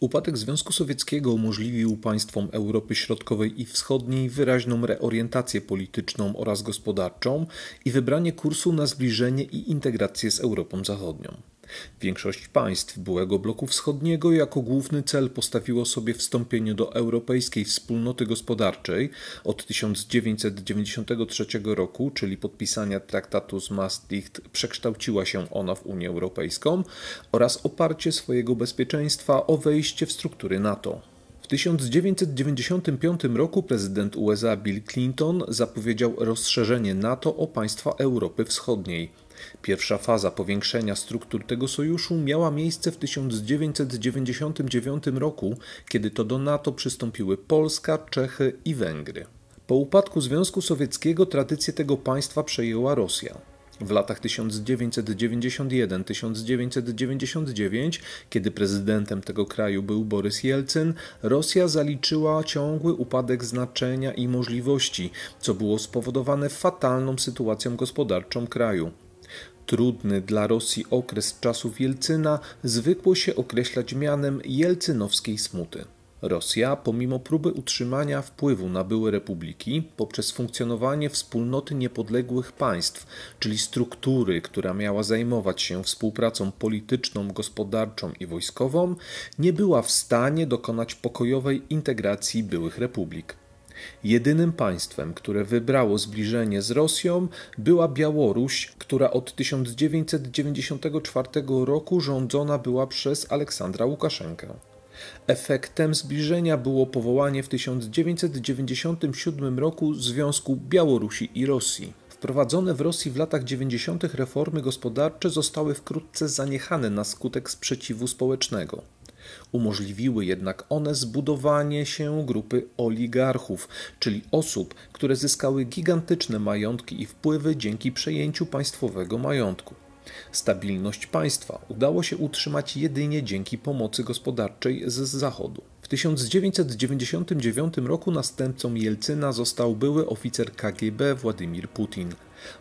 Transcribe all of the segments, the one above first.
Upadek Związku Sowieckiego umożliwił państwom Europy Środkowej i Wschodniej wyraźną reorientację polityczną oraz gospodarczą i wybranie kursu na zbliżenie i integrację z Europą Zachodnią. Większość państw byłego bloku wschodniego jako główny cel postawiło sobie wstąpienie do Europejskiej Wspólnoty Gospodarczej od 1993 roku, czyli podpisania traktatu z Maastricht, przekształciła się ona w Unię Europejską oraz oparcie swojego bezpieczeństwa o wejście w struktury NATO. W 1995 roku prezydent USA Bill Clinton zapowiedział rozszerzenie NATO o państwa Europy Wschodniej. Pierwsza faza powiększenia struktur tego sojuszu miała miejsce w 1999 roku, kiedy to do NATO przystąpiły Polska, Czechy i Węgry. Po upadku Związku Sowieckiego tradycję tego państwa przejęła Rosja. W latach 1991-1999, kiedy prezydentem tego kraju był Borys Jelcyn, Rosja zaliczyła ciągły upadek znaczenia i możliwości, co było spowodowane fatalną sytuacją gospodarczą kraju. Trudny dla Rosji okres czasów Jelcyna zwykło się określać mianem jelcynowskiej smuty. Rosja, pomimo próby utrzymania wpływu na były republiki poprzez funkcjonowanie wspólnoty niepodległych państw, czyli struktury, która miała zajmować się współpracą polityczną, gospodarczą i wojskową, nie była w stanie dokonać pokojowej integracji byłych republik. Jedynym państwem, które wybrało zbliżenie z Rosją, była Białoruś, która od 1994 roku rządzona była przez Aleksandra Łukaszenkę. Efektem zbliżenia było powołanie w 1997 roku Związku Białorusi i Rosji. Wprowadzone w Rosji w latach 90. reformy gospodarcze zostały wkrótce zaniechane na skutek sprzeciwu społecznego. Umożliwiły jednak one zbudowanie się grupy oligarchów, czyli osób, które zyskały gigantyczne majątki i wpływy dzięki przejęciu państwowego majątku. Stabilność państwa udało się utrzymać jedynie dzięki pomocy gospodarczej z Zachodu. W 1999 roku następcą Jelcyna został były oficer KGB Władimir Putin.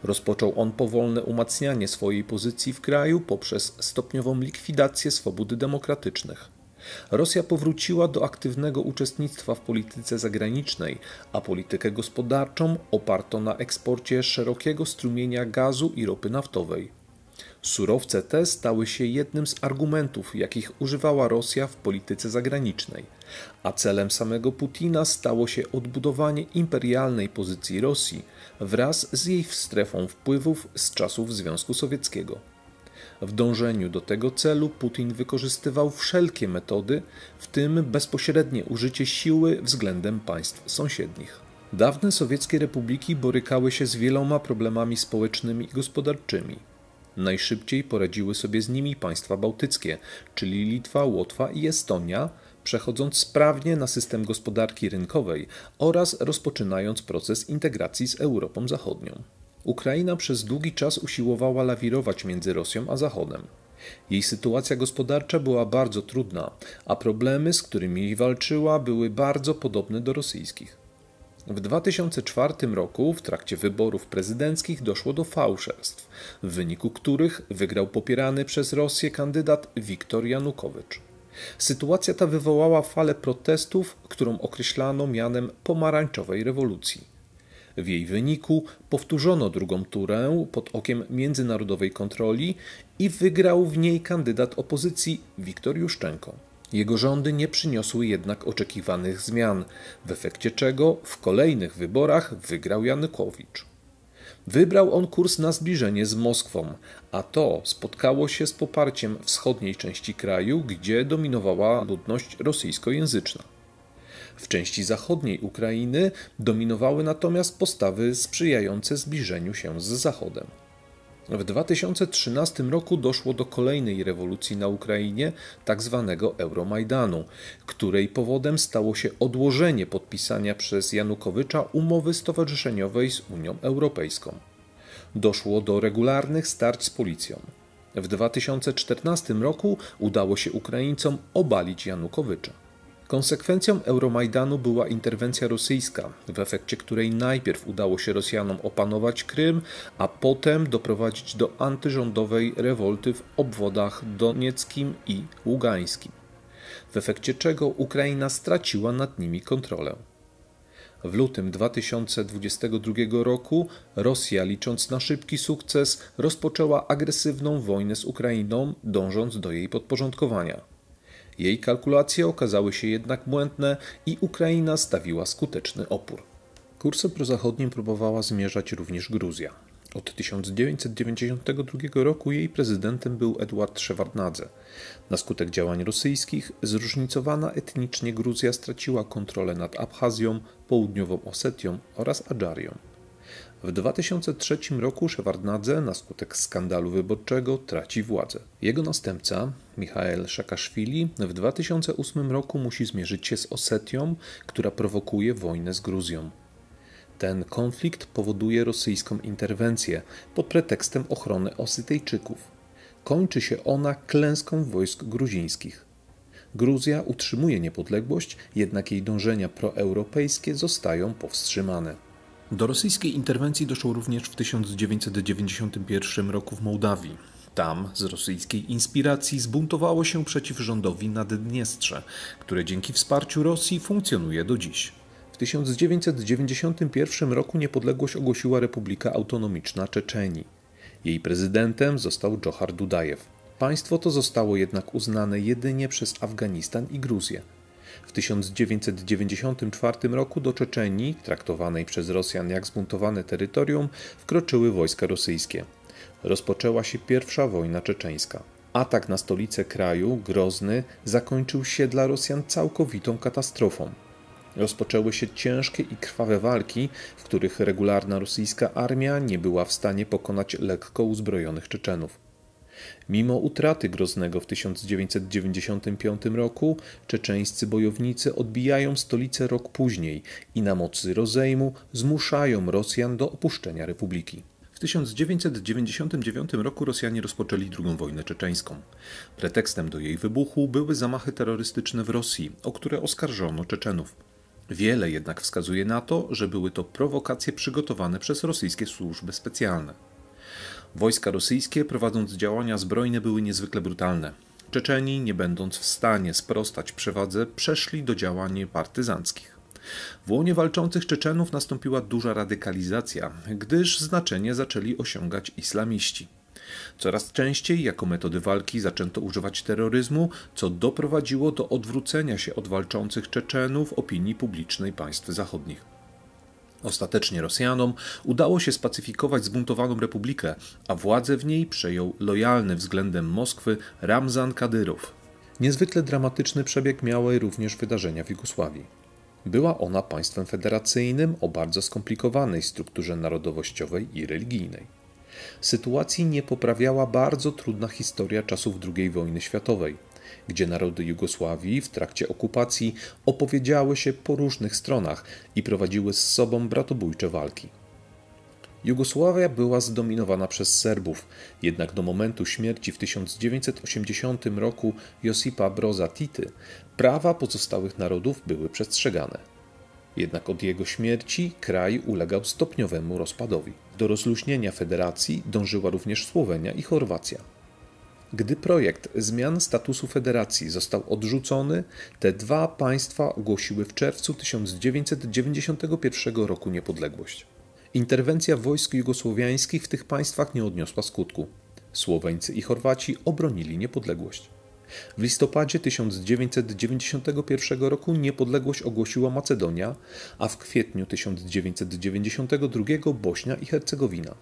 Rozpoczął on powolne umacnianie swojej pozycji w kraju poprzez stopniową likwidację swobód demokratycznych. Rosja powróciła do aktywnego uczestnictwa w polityce zagranicznej, a politykę gospodarczą oparto na eksporcie szerokiego strumienia gazu i ropy naftowej. Surowce te stały się jednym z argumentów, jakich używała Rosja w polityce zagranicznej, a celem samego Putina stało się odbudowanie imperialnej pozycji Rosji wraz z jej strefą wpływów z czasów Związku Sowieckiego. W dążeniu do tego celu Putin wykorzystywał wszelkie metody, w tym bezpośrednie użycie siły względem państw sąsiednich. Dawne sowieckie republiki borykały się z wieloma problemami społecznymi i gospodarczymi. Najszybciej poradziły sobie z nimi państwa bałtyckie, czyli Litwa, Łotwa i Estonia, przechodząc sprawnie na system gospodarki rynkowej oraz rozpoczynając proces integracji z Europą Zachodnią. Ukraina przez długi czas usiłowała lawirować między Rosją a Zachodem. Jej sytuacja gospodarcza była bardzo trudna, a problemy, z którymi walczyła, były bardzo podobne do rosyjskich. W 2004 roku w trakcie wyborów prezydenckich doszło do fałszerstw, w wyniku których wygrał popierany przez Rosję kandydat Wiktor Janukowycz. Sytuacja ta wywołała falę protestów, którą określano mianem pomarańczowej rewolucji. W jej wyniku powtórzono drugą turę pod okiem międzynarodowej kontroli i wygrał w niej kandydat opozycji Wiktor Juszczenko. Jego rządy nie przyniosły jednak oczekiwanych zmian, w efekcie czego w kolejnych wyborach wygrał Janukowicz. Wybrał on kurs na zbliżenie z Moskwą, a to spotkało się z poparciem wschodniej części kraju, gdzie dominowała ludność rosyjskojęzyczna. W części zachodniej Ukrainy dominowały natomiast postawy sprzyjające zbliżeniu się z Zachodem. W 2013 roku doszło do kolejnej rewolucji na Ukrainie, tak zwanego Euromajdanu, której powodem stało się odłożenie podpisania przez Janukowycza umowy stowarzyszeniowej z Unią Europejską. Doszło do regularnych starć z policją. W 2014 roku udało się Ukraińcom obalić Janukowycza. Konsekwencją Euromajdanu była interwencja rosyjska, w efekcie której najpierw udało się Rosjanom opanować Krym, a potem doprowadzić do antyrządowej rewolty w obwodach donieckim i ługańskim, w efekcie czego Ukraina straciła nad nimi kontrolę. W lutym 2022 roku Rosja, licząc na szybki sukces, rozpoczęła agresywną wojnę z Ukrainą, dążąc do jej podporządkowania. Jej kalkulacje okazały się jednak błędne i Ukraina stawiła skuteczny opór. Kursem prozachodnim próbowała zmierzać również Gruzja. Od 1992 roku jej prezydentem był Edward Szewardnadze. Na skutek działań rosyjskich zróżnicowana etnicznie Gruzja straciła kontrolę nad Abchazją, Południową Osetią oraz Adżarią. W 2003 roku Szewardnadze na skutek skandalu wyborczego traci władzę. Jego następca, Michael Szakaszwili, w 2008 roku musi zmierzyć się z Osetią, która prowokuje wojnę z Gruzją. Ten konflikt powoduje rosyjską interwencję pod pretekstem ochrony Osytyjczyków. Kończy się ona klęską wojsk gruzińskich. Gruzja utrzymuje niepodległość, jednak jej dążenia proeuropejskie zostają powstrzymane. Do rosyjskiej interwencji doszło również w 1991 roku w Mołdawii. Tam z rosyjskiej inspiracji zbuntowało się przeciw rządowi Naddniestrze, które dzięki wsparciu Rosji funkcjonuje do dziś. W 1991 roku niepodległość ogłosiła Republika Autonomiczna Czeczenii. Jej prezydentem został Dżohar Dudajew. Państwo to zostało jednak uznane jedynie przez Afganistan i Gruzję. W 1994 roku do Czeczenii, traktowanej przez Rosjan jak zbuntowane terytorium, wkroczyły wojska rosyjskie. Rozpoczęła się pierwsza wojna czeczeńska. Atak na stolicę kraju, Grozny, zakończył się dla Rosjan całkowitą katastrofą. Rozpoczęły się ciężkie i krwawe walki, w których regularna rosyjska armia nie była w stanie pokonać lekko uzbrojonych Czeczenów. Mimo utraty Groznego w 1995 roku, czeczeńscy bojownicy odbijają stolicę rok później i na mocy rozejmu zmuszają Rosjan do opuszczenia republiki. W 1999 roku Rosjanie rozpoczęli II wojnę czeczeńską. Pretekstem do jej wybuchu były zamachy terrorystyczne w Rosji, o które oskarżono Czeczenów. Wiele jednak wskazuje na to, że były to prowokacje przygotowane przez rosyjskie służby specjalne. Wojska rosyjskie prowadząc działania zbrojne były niezwykle brutalne. Czeczeni, nie będąc w stanie sprostać przewadze, przeszli do działań partyzanckich. W łonie walczących Czeczenów nastąpiła duża radykalizacja, gdyż znaczenie zaczęli osiągać islamiści. Coraz częściej jako metody walki zaczęto używać terroryzmu, co doprowadziło do odwrócenia się od walczących Czeczenów opinii publicznej państw zachodnich. Ostatecznie Rosjanom udało się spacyfikować zbuntowaną republikę, a władzę w niej przejął lojalny względem Moskwy Ramzan Kadyrow. Niezwykle dramatyczny przebieg miały również wydarzenia w Jugosławii. Była ona państwem federacyjnym o bardzo skomplikowanej strukturze narodowościowej i religijnej. Sytuacji nie poprawiała bardzo trudna historia czasów II wojny światowej – gdzie narody Jugosławii w trakcie okupacji opowiedziały się po różnych stronach i prowadziły z sobą bratobójcze walki. Jugosławia była zdominowana przez Serbów, jednak do momentu śmierci w 1980 roku Josipa Broza Tity prawa pozostałych narodów były przestrzegane. Jednak od jego śmierci kraj ulegał stopniowemu rozpadowi. Do rozluźnienia federacji dążyła również Słowenia i Chorwacja. Gdy projekt zmian statusu federacji został odrzucony, te dwa państwa ogłosiły w czerwcu 1991 roku niepodległość. Interwencja wojsk jugosłowiańskich w tych państwach nie odniosła skutku. Słoweńcy i Chorwaci obronili niepodległość. W listopadzie 1991 roku niepodległość ogłosiła Macedonia, a w kwietniu 1992 Bośnia i Hercegowina.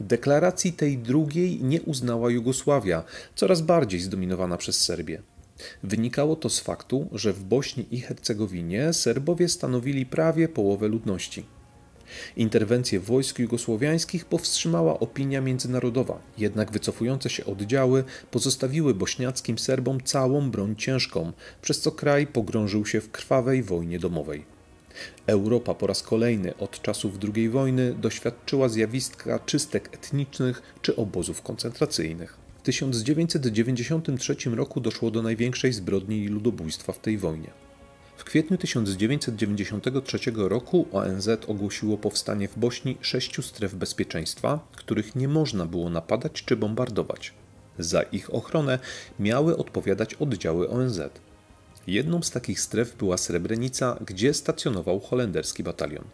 Deklaracji tej drugiej nie uznała Jugosławia, coraz bardziej zdominowana przez Serbię. Wynikało to z faktu, że w Bośni i Hercegowinie Serbowie stanowili prawie połowę ludności. Interwencje wojsk jugosłowiańskich powstrzymała opinia międzynarodowa, jednak wycofujące się oddziały pozostawiły bośniackim Serbom całą broń ciężką, przez co kraj pogrążył się w krwawej wojnie domowej. Europa po raz kolejny od czasów II wojny doświadczyła zjawiska czystek etnicznych czy obozów koncentracyjnych. W 1993 roku doszło do największej zbrodni i ludobójstwa w tej wojnie. W kwietniu 1993 roku ONZ ogłosiło powstanie w Bośni sześciu stref bezpieczeństwa, których nie można było napadać czy bombardować. Za ich ochronę miały odpowiadać oddziały ONZ. Jedną z takich stref była Srebrenica, gdzie stacjonował holenderski batalion.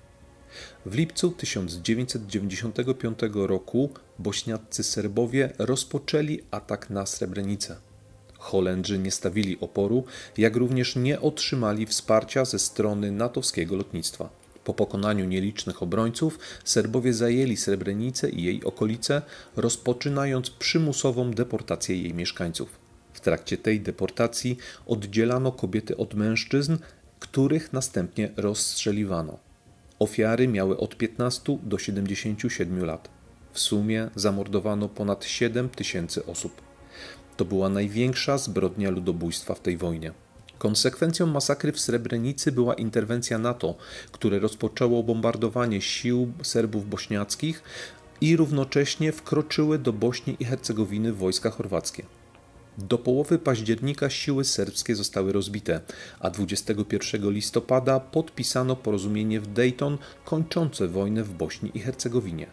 W lipcu 1995 roku bośniaccy Serbowie rozpoczęli atak na Srebrenicę. Holendrzy nie stawili oporu, jak również nie otrzymali wsparcia ze strony natowskiego lotnictwa. Po pokonaniu nielicznych obrońców Serbowie zajęli Srebrenicę i jej okolice, rozpoczynając przymusową deportację jej mieszkańców trakcie tej deportacji oddzielano kobiety od mężczyzn, których następnie rozstrzeliwano. Ofiary miały od 15 do 77 lat. W sumie zamordowano ponad 7 tysięcy osób. To była największa zbrodnia ludobójstwa w tej wojnie. Konsekwencją masakry w Srebrenicy była interwencja NATO, które rozpoczęło bombardowanie sił Serbów bośniackich i równocześnie wkroczyły do Bośni i Hercegowiny wojska chorwackie. Do połowy października siły serbskie zostały rozbite, a 21 listopada podpisano porozumienie w Dayton kończące wojnę w Bośni i Hercegowinie.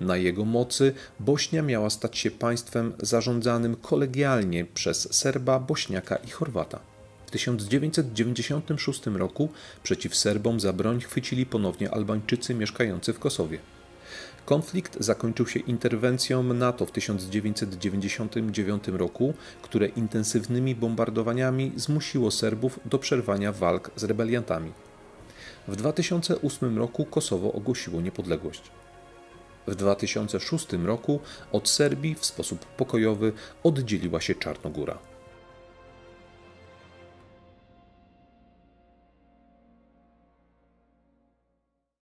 Na jego mocy Bośnia miała stać się państwem zarządzanym kolegialnie przez Serba, Bośniaka i Chorwata. W 1996 roku przeciw Serbom za broń chwycili ponownie Albańczycy mieszkający w Kosowie. Konflikt zakończył się interwencją NATO w 1999 roku, które intensywnymi bombardowaniami zmusiło Serbów do przerwania walk z rebeliantami. W 2008 roku Kosowo ogłosiło niepodległość. W 2006 roku od Serbii w sposób pokojowy oddzieliła się Czarnogóra.